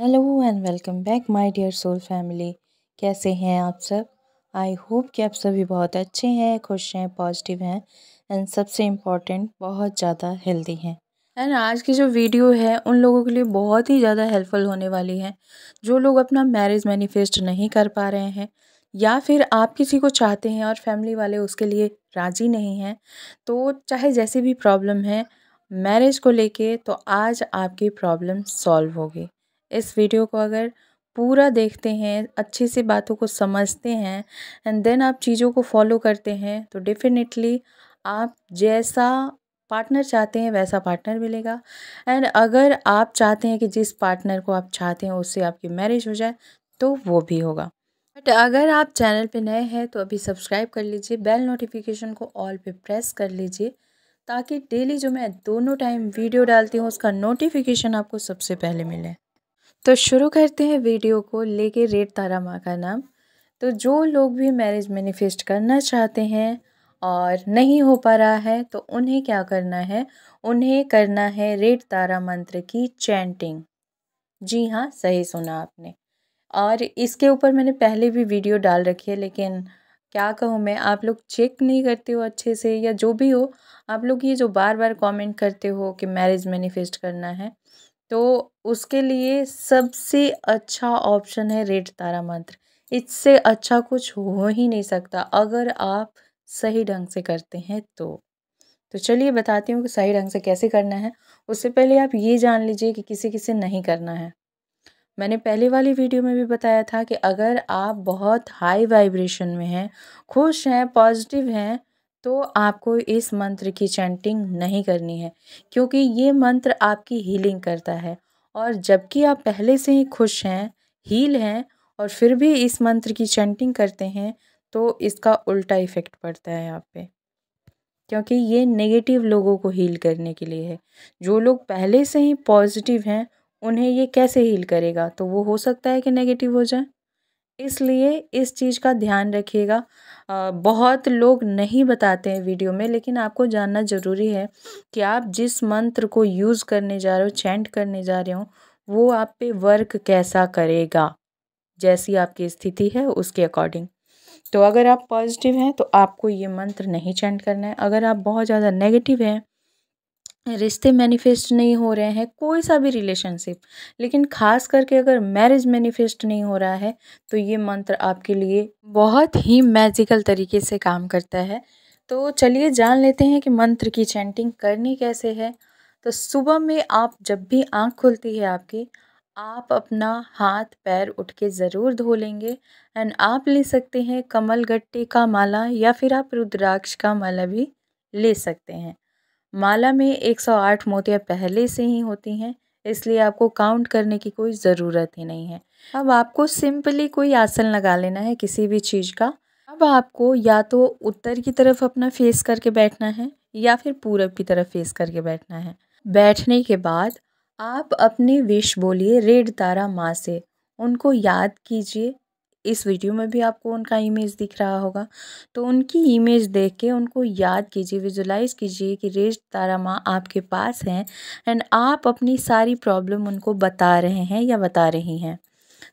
hello and welcome back my dear soul family कैसे हैं आप सब आई होप कि आप सभी बहुत अच्छे हैं खुश हैं पॉजिटिव हैं एंड सबसे इम्पॉर्टेंट बहुत ज़्यादा हेल्दी हैं एंड आज की जो वीडियो है उन लोगों के लिए बहुत ही ज़्यादा हेल्पफुल होने वाली है जो लोग अपना मैरिज मैनिफेस्ट नहीं कर पा रहे हैं या फिर आप किसी को चाहते हैं और फैमिली वाले उसके लिए राज़ी नहीं हैं तो चाहे जैसी भी प्रॉब्लम है मैरिज को लेके तो आज आपकी प्रॉब्लम सॉल्व होगी इस वीडियो को अगर पूरा देखते हैं अच्छे से बातों को समझते हैं एंड देन आप चीज़ों को फॉलो करते हैं तो डेफिनेटली आप जैसा पार्टनर चाहते हैं वैसा पार्टनर मिलेगा एंड अगर आप चाहते हैं कि जिस पार्टनर को आप चाहते हैं उससे आपकी मैरिज हो जाए तो वो भी होगा बट अगर आप चैनल पे नए हैं तो अभी सब्सक्राइब कर लीजिए बेल नोटिफिकेशन को ऑल पे प्रेस कर लीजिए ताकि डेली जो मैं दोनों टाइम वीडियो डालती हूँ उसका नोटिफिकेशन आपको सबसे पहले मिले तो शुरू करते हैं वीडियो को लेके रेड तारा माँ का नाम तो जो लोग भी मैरिज मैनिफेस्ट करना चाहते हैं और नहीं हो पा रहा है तो उन्हें क्या करना है उन्हें करना है रेड तारा मंत्र की चैंटिंग जी हाँ सही सुना आपने और इसके ऊपर मैंने पहले भी वीडियो डाल रखी है लेकिन क्या कहूँ मैं आप लोग चेक नहीं करते हो अच्छे से या जो भी हो आप लोग ये जो बार बार कमेंट करते हो कि मैरिज मैनिफेस्ट करना है तो उसके लिए सबसे अच्छा ऑप्शन है रेड तारा मंत्र इससे अच्छा कुछ हो ही नहीं सकता अगर आप सही ढंग से करते हैं तो तो चलिए बताती हूँ कि सही ढंग से कैसे करना है उससे पहले आप ये जान लीजिए कि किसे किसे नहीं करना है मैंने पहले वाली वीडियो में भी बताया था कि अगर आप बहुत हाई वाइब्रेशन में हैं खुश हैं पॉजिटिव हैं तो आपको इस मंत्र की चैंटिंग नहीं करनी है क्योंकि ये मंत्र आपकी हीलिंग करता है और जबकि आप पहले से ही खुश हैं हील हैं और फिर भी इस मंत्र की चैंटिंग करते हैं तो इसका उल्टा इफ़ेक्ट पड़ता है आप पे क्योंकि ये नेगेटिव लोगों को हील करने के लिए है जो लोग पहले से ही पॉजिटिव हैं उन्हें ये कैसे हील करेगा तो वो हो सकता है कि नेगेटिव हो जाए इसलिए इस चीज़ का ध्यान रखिएगा बहुत लोग नहीं बताते हैं वीडियो में लेकिन आपको जानना ज़रूरी है कि आप जिस मंत्र को यूज़ करने जा रहे हो चैंट करने जा रहे हो वो आप पे वर्क कैसा करेगा जैसी आपकी स्थिति है उसके अकॉर्डिंग तो अगर आप पॉजिटिव हैं तो आपको ये मंत्र नहीं चैंट करना है अगर आप बहुत ज़्यादा नेगेटिव हैं रिश्ते मैनिफेस्ट नहीं हो रहे हैं कोई सा भी रिलेशनशिप लेकिन ख़ास करके अगर मैरिज मैनिफेस्ट नहीं हो रहा है तो ये मंत्र आपके लिए बहुत ही मैजिकल तरीके से काम करता है तो चलिए जान लेते हैं कि मंत्र की चैंटिंग करनी कैसे है तो सुबह में आप जब भी आँख खुलती है आपकी आप अपना हाथ पैर उठ के ज़रूर धो लेंगे एंड आप ले सकते हैं कमल गट्टे का माला या फिर आप रुद्राक्ष का माला भी ले सकते हैं माला में एक सौ आठ मोतियाँ पहले से ही होती हैं इसलिए आपको काउंट करने की कोई ज़रूरत ही नहीं है अब आपको सिंपली कोई आसन लगा लेना है किसी भी चीज़ का अब आपको या तो उत्तर की तरफ अपना फेस करके बैठना है या फिर पूरब की तरफ फेस करके बैठना है बैठने के बाद आप अपने विश बोलिए रेड तारा माँ से उनको याद कीजिए इस वीडियो में भी आपको उनका इमेज दिख रहा होगा तो उनकी इमेज देख के उनको याद कीजिए विजुलाइज कीजिए कि रेस्ट तारा माँ आपके पास हैं एंड आप अपनी सारी प्रॉब्लम उनको बता रहे हैं या बता रही हैं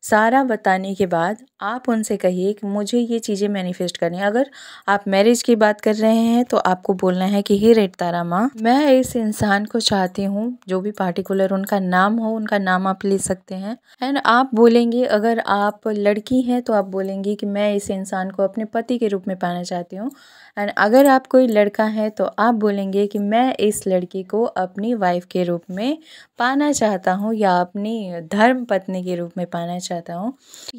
सारा बताने के बाद आप उनसे कहिए कि मुझे ये चीज़ें मैनिफेस्ट करनी है अगर आप मैरिज की बात कर रहे हैं तो आपको बोलना है कि हे रेट तारा माँ मैं इस इंसान को चाहती हूँ जो भी पार्टिकुलर उनका नाम हो उनका नाम आप ले सकते हैं एंड आप बोलेंगे अगर आप लड़की हैं तो आप बोलेंगे कि मैं इस इंसान को अपने पति के रूप में पाना चाहती हूँ एंड अगर आप कोई लड़का है तो आप बोलेंगे कि मैं इस लड़की को अपनी वाइफ के रूप में पाना चाहता हूँ या अपनी धर्म पत्नी के रूप में पाना चाहती चाहता हूँ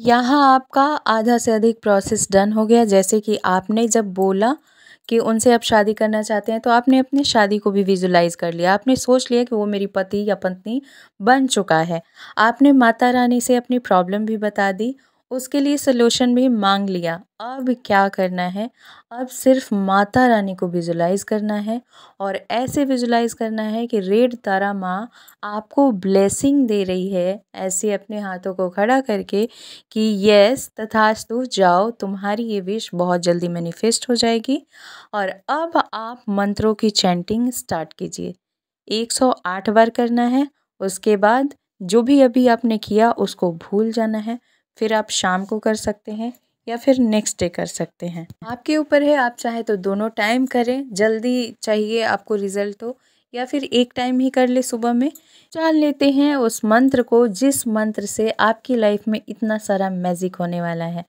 यहाँ आपका आधा से अधिक प्रोसेस डन हो गया जैसे कि आपने जब बोला कि उनसे आप शादी करना चाहते हैं तो आपने अपनी शादी को भी विजुलाइज कर लिया आपने सोच लिया कि वो मेरी पति या पत्नी बन चुका है आपने माता रानी से अपनी प्रॉब्लम भी बता दी उसके लिए सलूशन भी मांग लिया अब क्या करना है अब सिर्फ माता रानी को विजुलाइज़ करना है और ऐसे विजुलाइज़ करना है कि रेड तारा माँ आपको ब्लेसिंग दे रही है ऐसे अपने हाथों को खड़ा करके कि यस तथास्तु जाओ तुम्हारी ये विश बहुत जल्दी मैनिफेस्ट हो जाएगी और अब आप मंत्रों की चैंटिंग स्टार्ट कीजिए 108 बार करना है उसके बाद जो भी अभी आपने किया उसको भूल जाना है फिर आप शाम को कर सकते हैं या फिर नेक्स्ट डे कर सकते हैं आपके ऊपर है आप चाहे तो दोनों टाइम करें जल्दी चाहिए आपको रिज़ल्ट तो या फिर एक टाइम ही कर ले सुबह में जान लेते हैं उस मंत्र को जिस मंत्र से आपकी लाइफ में इतना सारा मैजिक होने वाला है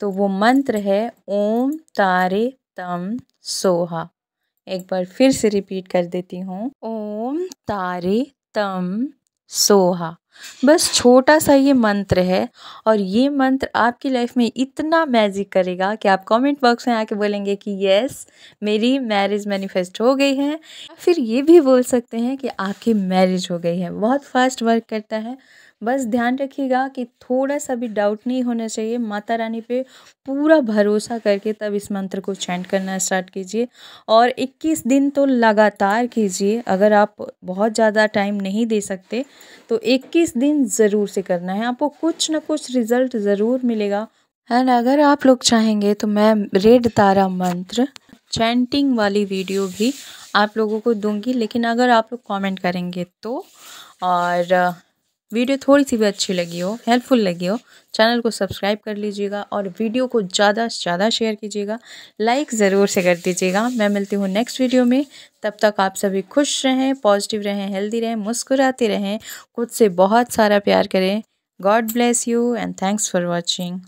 तो वो मंत्र है ओम तारे तम सोहा एक बार फिर से रिपीट कर देती हूँ ओम तारे तम सोहा बस छोटा सा ये मंत्र है और ये मंत्र आपकी लाइफ में इतना मैजिक करेगा कि आप कमेंट बॉक्स में आके बोलेंगे कि यस मेरी मैरिज मैनिफेस्ट हो गई है फिर ये भी बोल सकते हैं कि आपकी मैरिज हो गई है बहुत फास्ट वर्क करता है बस ध्यान रखिएगा कि थोड़ा सा भी डाउट नहीं होना चाहिए माता रानी पे पूरा भरोसा करके तब इस मंत्र को चैंट करना स्टार्ट कीजिए और 21 दिन तो लगातार कीजिए अगर आप बहुत ज़्यादा टाइम नहीं दे सकते तो 21 इस दिन ज़रूर से करना है आपको कुछ ना कुछ रिज़ल्ट ज़रूर मिलेगा एंड अगर आप लोग चाहेंगे तो मैं रेड तारा मंत्र चैंटिंग वाली वीडियो भी आप लोगों को दूंगी लेकिन अगर आप लोग कमेंट करेंगे तो और वीडियो थोड़ी सी भी अच्छी लगी हो हेल्पफुल लगी हो चैनल को सब्सक्राइब कर लीजिएगा और वीडियो को ज़्यादा से ज़्यादा शेयर कीजिएगा लाइक ज़रूर से कर दीजिएगा मैं मिलती हूँ नेक्स्ट वीडियो में तब तक आप सभी खुश रहें पॉजिटिव रहें हेल्दी रहें मुस्कुराते रहें खुद से बहुत सारा प्यार करें God bless you and thanks for watching